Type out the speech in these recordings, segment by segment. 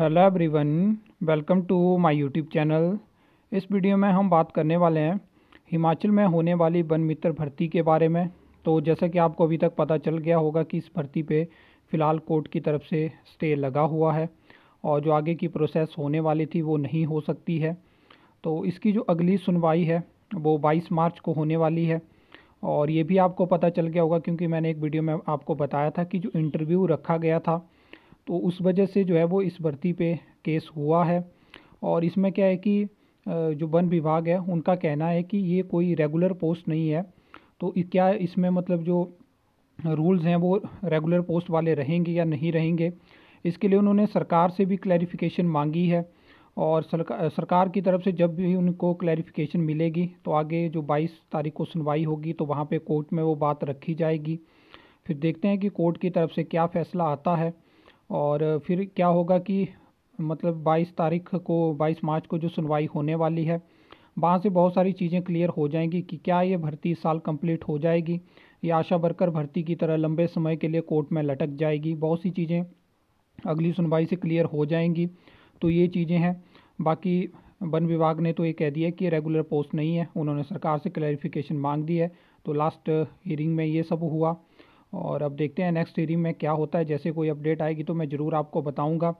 hello everyone welcome to my YouTube channel इस video में हम बात करने वाले हैं हिमाचल में होने वाली वन मित्र भर्ती के बारे में तो जैसा कि आपको अभी तक पता चल गया होगा कि इस भर्ती पे फ़िलहाल कोर्ट की तरफ से स्टे लगा हुआ है और जो आगे की प्रोसेस होने वाली थी वो नहीं हो सकती है तो इसकी जो अगली सुनवाई है वो बाईस मार्च को होने वाली है और ये भी आपको पता चल गया होगा क्योंकि मैंने एक वीडियो में आपको बताया था कि जो इंटरव्यू रखा गया था तो उस वजह से जो है वो इस भर्ती पे केस हुआ है और इसमें क्या है कि जो वन विभाग है उनका कहना है कि ये कोई रेगुलर पोस्ट नहीं है तो क्या इसमें मतलब जो रूल्स हैं वो रेगुलर पोस्ट वाले रहेंगे या नहीं रहेंगे इसके लिए उन्होंने सरकार से भी क्लैरिफिकेशन मांगी है और सरकार सरकार की तरफ से जब भी उनको क्लैरिफिकेशन मिलेगी तो आगे जो 22 तारीख को सुनवाई होगी तो वहाँ पे कोर्ट में वो बात रखी जाएगी फिर देखते हैं कि कोर्ट की तरफ से क्या फ़ैसला आता है और फिर क्या होगा कि मतलब 22 तारीख को 22 मार्च को जो सुनवाई होने वाली है वहाँ से बहुत सारी चीज़ें क्लियर हो जाएंगी कि क्या ये भर्ती इस साल कंप्लीट हो जाएगी या आशा वर्कर भर्ती की तरह लंबे समय के लिए कोर्ट में लटक जाएगी बहुत सी चीज़ें अगली सुनवाई से क्लियर हो जाएंगी तो ये चीज़ें हैं बाकी वन विभाग ने तो ये कह दिया कि रेगुलर पोस्ट नहीं है उन्होंने सरकार से क्लैरिफिकेशन मांग दी है तो लास्ट हियरिंग में ये सब हुआ और अब देखते हैं नेक्स्ट सीरीज में क्या होता है जैसे कोई अपडेट आएगी तो मैं ज़रूर आपको बताऊँगा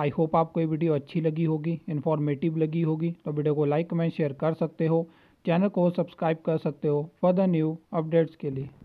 आई होप आपको ये वीडियो अच्छी लगी होगी इन्फॉर्मेटिव लगी होगी तो वीडियो को लाइक कमेंट शेयर कर सकते हो चैनल को सब्सक्राइब कर सकते हो फर्दर न्यू अपडेट्स के लिए